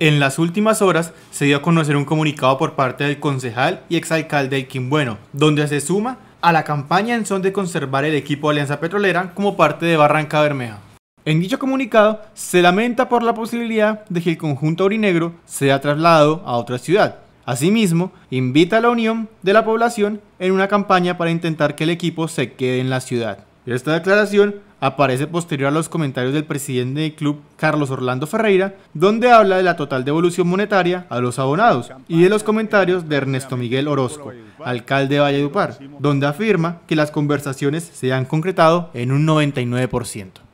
En las últimas horas se dio a conocer un comunicado por parte del concejal y exalcalde Quimbueno, donde se suma a la campaña en son de conservar el equipo de Alianza Petrolera como parte de Barranca Bermeja. En dicho comunicado se lamenta por la posibilidad de que el conjunto aurinegro sea trasladado a otra ciudad. Asimismo, invita a la unión de la población en una campaña para intentar que el equipo se quede en la ciudad. Esta declaración aparece posterior a los comentarios del presidente del club, Carlos Orlando Ferreira, donde habla de la total devolución monetaria a los abonados y de los comentarios de Ernesto Miguel Orozco, alcalde de Valledupar, donde afirma que las conversaciones se han concretado en un 99%.